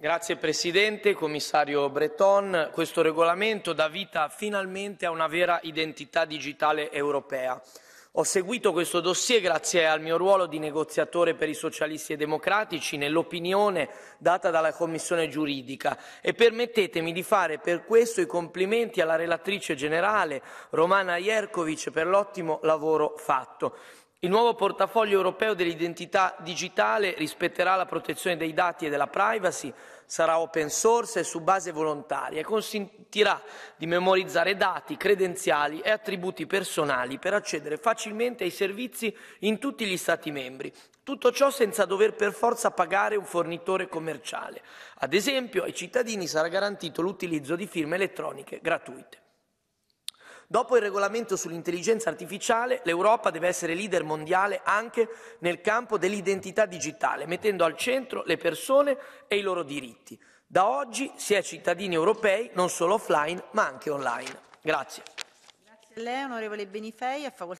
Grazie Presidente, Commissario Breton. Questo regolamento dà vita finalmente a una vera identità digitale europea. Ho seguito questo dossier grazie al mio ruolo di negoziatore per i socialisti e democratici nell'opinione data dalla Commissione giuridica e permettetemi di fare per questo i complimenti alla relatrice generale Romana Jerkovic per l'ottimo lavoro fatto. Il nuovo portafoglio europeo dell'identità digitale rispetterà la protezione dei dati e della privacy, sarà open source e su base volontaria e consentirà di memorizzare dati, credenziali e attributi personali per accedere facilmente ai servizi in tutti gli Stati membri. Tutto ciò senza dover per forza pagare un fornitore commerciale. Ad esempio, ai cittadini sarà garantito l'utilizzo di firme elettroniche gratuite. Dopo il regolamento sull'intelligenza artificiale, l'Europa deve essere leader mondiale anche nel campo dell'identità digitale, mettendo al centro le persone e i loro diritti. Da oggi si è cittadini europei non solo offline ma anche online. Grazie. Grazie a lei, onorevole Benifei.